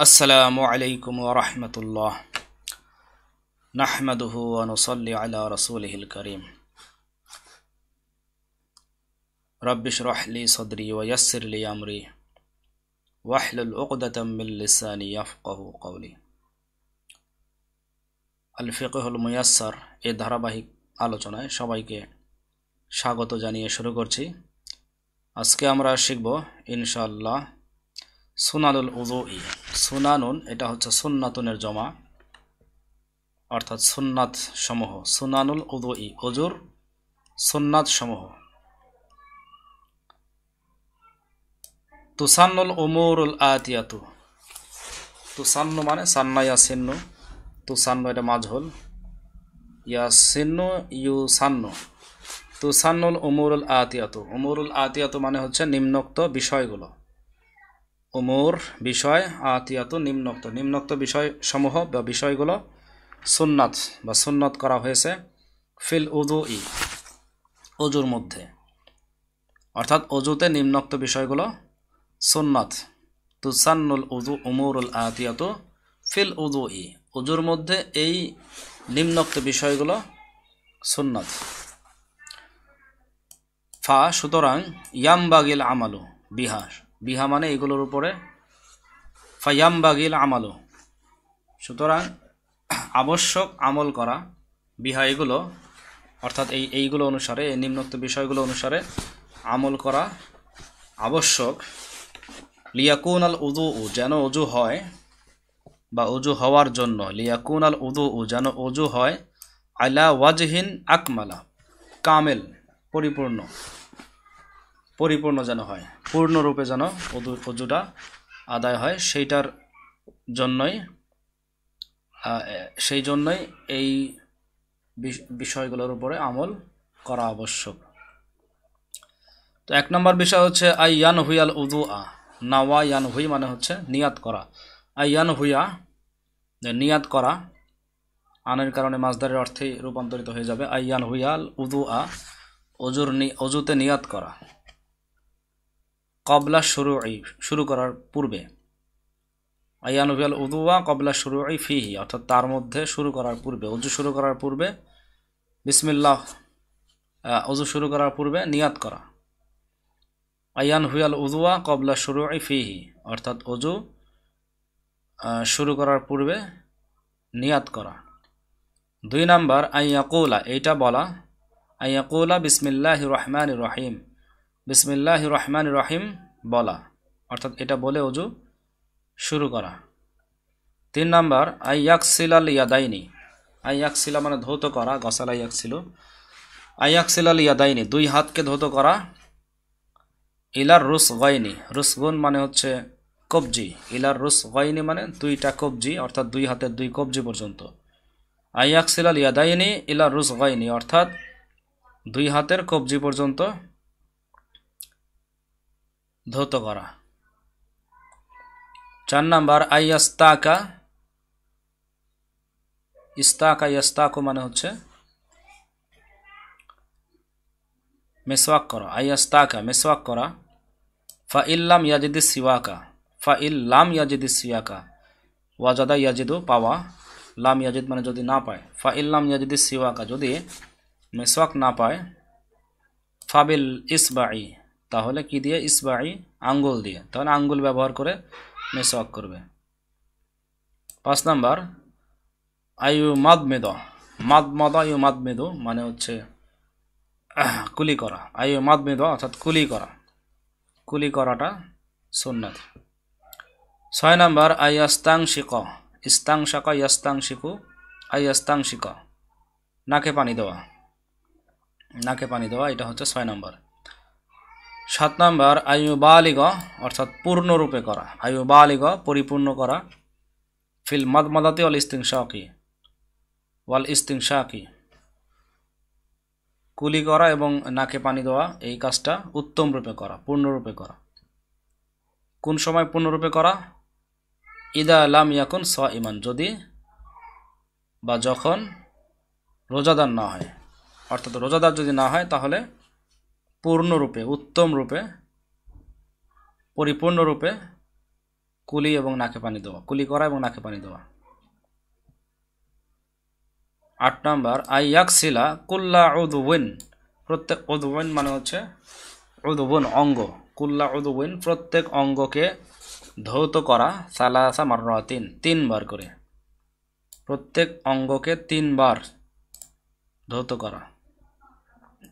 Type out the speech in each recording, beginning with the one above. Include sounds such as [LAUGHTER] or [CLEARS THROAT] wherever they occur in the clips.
السلام عليكم ورحمة الله نحمده ونصلي على رسوله الكريم رب اشرح لي صدري ويسر لي أمري واحلل عقدة من لساني يفقه قولي الفقه আলফিকহুল মুয়াসার এ ধারাবাহিক আলোচনায় সবাইকে স্বাগত জানিয়ে শুরু করছি আজকে আমরা শিখব الله সুনানুল উজু সুনানুন এটা হচ্ছে সুন্নাতুনের জমা অর্থাৎ সুন্নাত সমূহ সুনানুল ই অজুর সুন্নাত সমূহ তুসান্নুল উমরুল আতিয়াতু তুসান্ন মানে সান্না ইয়াসিন্ন তুসান্ন এটা মাঝহল ইয়াসিন্নু ইউসান্নু তুসান্নুল উমরুল আতিয়াতু উমরুল আতিয়াতু মানে হচ্ছে নিম্নোক্ত বিষয়গুলো উমুর বিষয় আতিয়াত নিম্নোক্ত নিম্নোক্ত বিষয় সমূহ বা বিষয়গুলো সুন্নাত বা সুন্নত করা হয়েছে ফিল উজু ই অজুর মধ্যে অর্থাৎ অজুতে নিম্নোক্ত বিষয়গুলো সুন্নত তুসান্নুল উজু উমুরুল আতিয়াত ফিল উজু ই অজুর মধ্যে এই নিম্নোক্ত বিষয়গুলো সুন্নত ফা সুতরাং ইয়ামবাগিল আমালু বিহার বিহা মানে এগুলোর উপরে ফাইয়াম বাগিল আমালো সুতরাং আবশ্যক আমল করা বিহা এগুলো অর্থাৎ এই এইগুলো অনুসারে এই নিম্নোক্ত বিষয়গুলো অনুসারে আমল করা আবশ্যক লিয়াকুন আল উদু উ যেন অজু হয় বা উজু হওয়ার জন্য লিয়াকুন আল উদু উ যেন অজু হয় আলা ওয়াজহিন আকমালা কামেল পরিপূর্ণ পরিপূর্ণ যেন হয় পূর্ণরূপে যেন অজুটা আদায় হয় সেইটার জন্যই সেই জন্যই এই বিষয়গুলোর উপরে আমল করা আবশ্যক তো এক নম্বর বিষয় হচ্ছে আই ইয়ান হুইয়াল উদু আ নাওয়া ইয়ান হুই মানে হচ্ছে নিয়াত করা আই ইয়ান হুইয়া নিয়াত করা আনের কারণে মাছদারের অর্থেই রূপান্তরিত হয়ে যাবে আই ইয়ান হুইয়াল উদু আ অজুর অজুতে নিয়াত করা কবলা শুরু শুরু করার পূর্বে আয়ানুবিয়াল উদুয়া কবলা শুরু ফিহি অর্থাৎ তার মধ্যে শুরু করার পূর্বে উজু শুরু করার পূর্বে বিসমিল্লাহ অজু শুরু করার পূর্বে নিয়াত করা আয়ান হুয়াল উদুয়া কবলা শুরু ফিহি অর্থাৎ অজু শুরু করার পূর্বে নিয়াত করা দুই নাম্বার আইয়া কৌলা এইটা বলা আইয়া কৌলা বিসমিল্লাহ রহমান রহিম বিসমিল্লাহ রহমান রহিম বলা অর্থাৎ এটা বলে অজু শুরু করা তিন নাম্বার আইয়াকসিলাল ইয়াদাইনি আইয়াকসিলা মানে ধৌত করা গসাল আইয়াকসিল আইয়াকসিলাল ইয়াদাইনি দুই হাতকে ধৌত করা ইলার রুস গয়নি রুসগুন মানে হচ্ছে কবজি ইলার রুস গয়নি মানে দুইটা কবজি অর্থাৎ দুই হাতের দুই কবজি পর্যন্ত আইয়াকসিলাল ইয়াদাইনি ইলার রুস গয়নি অর্থাৎ দুই হাতের কবজি পর্যন্ত ধৌত করা চার নাম্বার আইয়াস্তাকা ইস্তাকা ইয়াস্তাকু মানে হচ্ছে মেসওয়াক করা আইয়াস্তাকা মেসওয়াক করা ফা ইল্লাম ইয়াজিদি সিওয়াকা ফা ইল্লাম ইয়াজিদি সিয়াকা ওয়াজাদা ইয়াজিদু পাওয়া লাম ইয়াজিদ মানে যদি না পায় ফা ইল্লাম ইয়াজিদি সিওয়াকা যদি মেসওয়াক না পায় ফাবিল ইসবাই তাহলে কি দিয়ে ইসবাই আঙ্গুল দিয়ে তাহলে আঙ্গুল ব্যবহার করে মেসওয়াক করবে পাঁচ নাম্বার আয়ু মাদ মেদ মাদ মদ আয়ু মাদ মানে হচ্ছে কুলি করা আয়ু মাদ মেদ অর্থাৎ কুলি করা কুলি করাটা সুন্নাত ছয় নাম্বার আয়াস্তাংশিক ইস্তাংশাক ইয়াস্তাংশিকু আয়াস্তাংশিক নাকে পানি দেওয়া নাকে পানি দেওয়া এটা হচ্ছে ছয় নাম্বার সাত নম্বর আয়ু বালিগ অর্থাৎ পূর্ণরূপে করা আয়ু বালিগ পরিপূর্ণ করা ফিল মদমদাতি অল ইস্তিং শাকি ওয়াল ইস্তিং শাকি কুলি করা এবং নাকে পানি দেওয়া এই কাজটা উত্তম রূপে করা পূর্ণরূপে করা কোন সময় পূর্ণরূপে করা ইদা আলাম ইয়াকুন স ইমান যদি বা যখন রোজাদার না হয় অর্থাৎ রোজাদার যদি না হয় তাহলে পূর্ণরূপে উত্তম রূপে পরিপূর্ণরূপে কুলি এবং নাকে পানি দেওয়া কুলি করা এবং নাকে পানি দেওয়া আট নম্বর আই ইয়াকসিলা কুল্লা উদউন প্রত্যেক উদউন মানে হচ্ছে উদবন অঙ্গ কুল্লা উদউন প্রত্যেক অঙ্গকে ধৌত করা সালাসা মাররাতিন তিনবার করে প্রত্যেক অঙ্গকে তিনবার ধৌত করা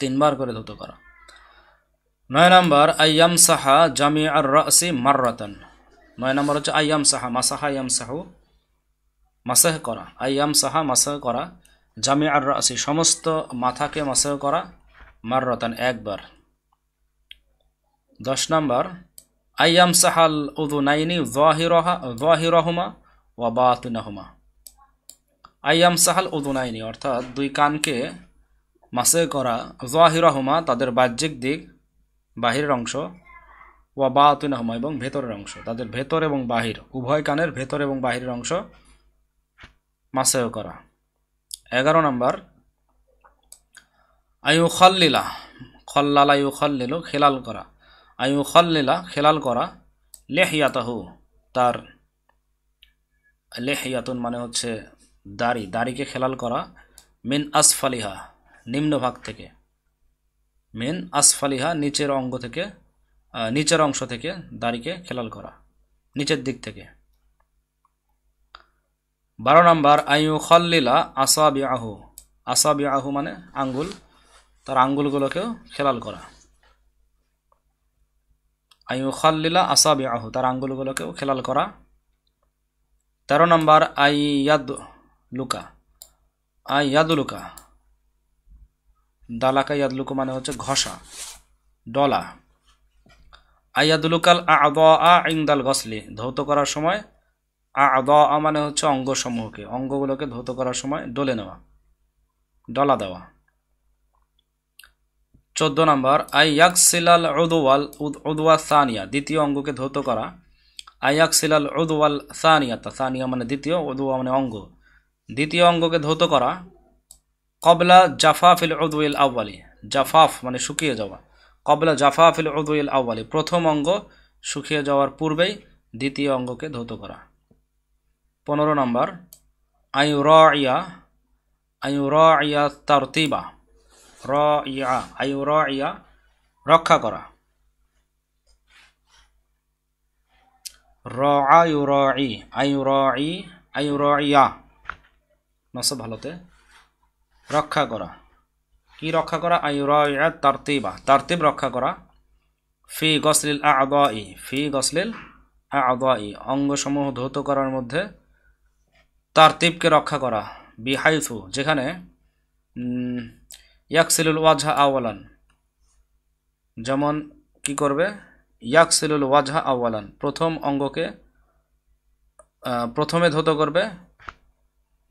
তিনবার করে ধৌত করা নয় নম্বর আয়াম সাহা জামি আর রাসি রতন নয় নম্বর হচ্ছে আয়াম সাহা মাসাহা ইয়াম সাহু মাসাহ করা আয়াম সাহা মাসাহ করা জামি আর রাসি সমস্ত মাথাকে মাসাহ করা রতন একবার দশ নম্বর আয়াম সাহাল উদুনাইনি জাহিরহা জাহিরহমা ওয়া বাহমা আয়াম সাহাল নাইনি অর্থাৎ দুই কানকে মাসে করা জাহিরহমা তাদের বাহ্যিক দিক বাহিরের অংশ ওয়া বা আতুনাহমা এবং ভেতরের অংশ তাদের ভেতর এবং বাহির উভয় কানের ভেতর এবং বাহিরের অংশ মাসেও করা এগারো নম্বর আয়ু খল্লিলা খল্লাল আয়ু খল্লিল খেলাল করা আয়ু খল্লিলা খেলাল করা লেহিয়াতাহু তার লেহিয়াতুন মানে হচ্ছে দাড়ি দাড়িকে খেলাল করা মিন আসফালিহা নিম্নভাগ থেকে মেন আসফালিহা নিচের অঙ্গ থেকে নিচের অংশ থেকে দাড়িকে খেলাল করা নিচের দিক থেকে বারো নম্বর আয়ু খল্লিলা আসাবি আহু আসাবি আহু মানে আঙ্গুল তার আঙ্গুলগুলোকেও খেলাল করা আয়ু খল্লিলা আসাবি আহু তার আঙ্গুলগুলোকেও খেলাল করা তেরো নম্বর আইয়াদ লুকা আইয়াদ লুকা দালাকা ইয়াদলুকু মানে হচ্ছে ঘষা ডলা আয়াদুলুকাল আদ আ ইংদাল গসলি ধৌত করার সময় আদ আ মানে হচ্ছে অঙ্গসমূহকে অঙ্গগুলোকে ধৌত করার সময় ডলে নেওয়া ডলা দেওয়া চোদ্দ নম্বর আইয়াকসিলাল সিলাল উদওয়াল উদওয়া সানিয়া দ্বিতীয় অঙ্গকে ধৌত করা আইয়াকসিলাল সিলাল উদওয়াল সানিয়া তা সানিয়া মানে দ্বিতীয় উদুয়া মানে অঙ্গ দ্বিতীয় অঙ্গকে ধৌত করা কবলা জাফা উদুইল আউ্বালি জাফাফ মানে শুকিয়ে যাওয়া কবলা জাফা উদুইল আউ্বালি প্রথম অঙ্গ শুকিয়ে যাওয়ার পূর্বেই দ্বিতীয় অঙ্গকে ধৌত করা পনেরো নম্বর আয়ু র ইয়া আয়ু র ইয়া তরতিবা র ইয়া আয়ু র ইয়া রক্ষা করা র আয়ু র ই আয়ু র ই আয়ু র ইয়া নসব ভালোতে রক্ষা করা কি রক্ষা করা আইরায়াত তারতিবা তারতিব রক্ষা করা ফি গসলিল আদি ফি গসলিল আদি অঙ্গসমূহ ধৌত করার মধ্যে তারতিবকে রক্ষা করা বিহাইফু যেখানে ইয়াকসিলুল ওয়াজহা আওয়ালান যেমন কি করবে ইয়াকসিলুল ওয়াজহা আওয়ালান প্রথম অঙ্গকে প্রথমে ধৌত করবে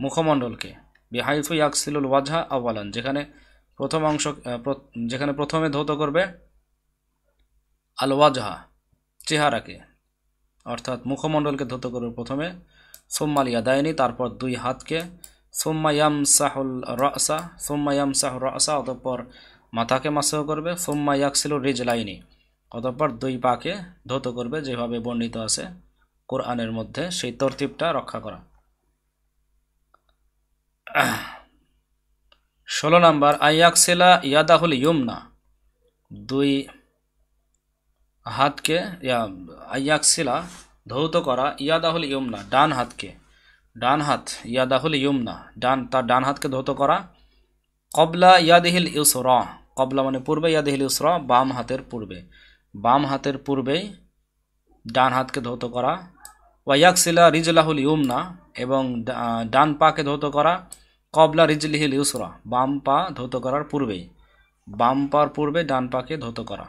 মুখমণ্ডলকে বিহাইফু ইয়াকসিলুল ওয়াজহা আওয়ালান যেখানে প্রথম অংশ যেখানে প্রথমে ধৌত করবে আল ওয়াজহা চেহারাকে অর্থাৎ মুখমণ্ডলকে ধৌত করবে প্রথমে সোম্মাল ইয়াদায়নি তারপর দুই হাতকে সোম্মায়াম শাহুল রসা সোম্মায়াম শাহুল রসা অতঃপর মাথাকে মাসাহ করবে সোম্মা ইয়াকসিলুর রিজ লাইনি অতঃপর দুই পাকে ধৌত করবে যেভাবে বর্ণিত আছে কোরআনের মধ্যে সেই তরতিবটা রক্ষা করা [CLEARS THROAT] ষোলো নম্বর ইয়াদা ইয়াদাহুল ইয়মনা দুই হাতকে আইয়াকসেলা ধৌত করা ইয়াদাহুল ইয়মনা ডান হাতকে ডান হাত ইয়াদাহুল ইয়মনা ডান তার ডান হাতকে ধৌত করা কবলা ইয়াদিহিল ইউসর কবলা মানে পূর্বে ইয়াদিহিল ইউসর বাম হাতের পূর্বে বাম হাতের পূর্বেই ডান হাতকে ধৌত করা ওয়াইয়াকসিলা রিজলাহুল ইউমনা এবং ডান পাকে ধৌত করা কবলা রিজলিহিল ইউসরা বাম পা ধৌত করার পূর্বেই বাম পার পূর্বে ডান পাকে ধৌত করা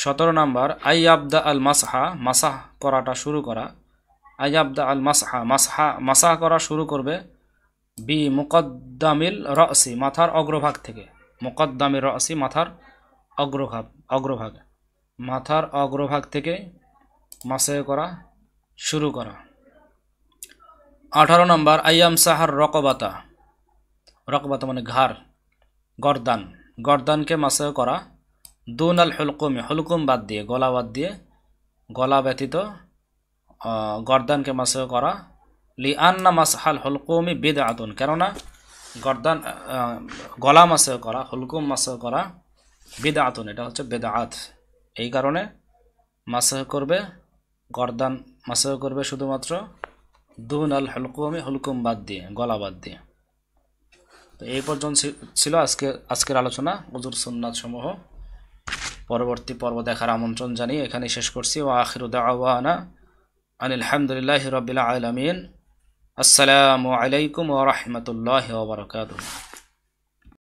সতেরো নম্বর আই আবদা আল মাসহা মাসাহ করাটা শুরু করা আই আবদা আল মাসহা মাসহা মাসাহ করা শুরু করবে বি মুকদ্দামিল রসি মাথার অগ্রভাগ থেকে মুকদ্দামিল রসি মাথার অগ্রভাগ অগ্রভাগ মাথার অগ্রভাগ থেকে মাসে করা শুরু করা আঠারো নম্বর আইয়াম সাহার রকবাতা রকবাতা মানে ঘাড় গরদান গরদানকে মাসে করা দুন আল হলকুম হলকুম বাদ দিয়ে গলা বাদ দিয়ে গলা ব্যতীত গরদানকে মাসে করা লি আন্না মাসহাল হলকুমি বেদ আতুন কেননা গরদান গলা মাসে করা হলকুম মাসে করা বেদ আতুন এটা হচ্ছে বেদ আত এই কারণে মাসে করবে গরদান মাসাহ করবে শুধুমাত্র দুন আল হলকুমি হুলকুম বাদ দিয়ে গলা বাদ দিয়ে তো এই পর্যন্ত ছিল আজকে আজকের আলোচনা উজুর সুন্নাত সমূহ পরবর্তী পর্ব দেখার আমন্ত্রণ জানিয়ে এখানে শেষ করছি ও আখির উদাহানা আনিলহামদুলিল্লাহ রবিল আলমিন আসসালামু আলাইকুম ও রহমতুল্লাহ ওবরকাত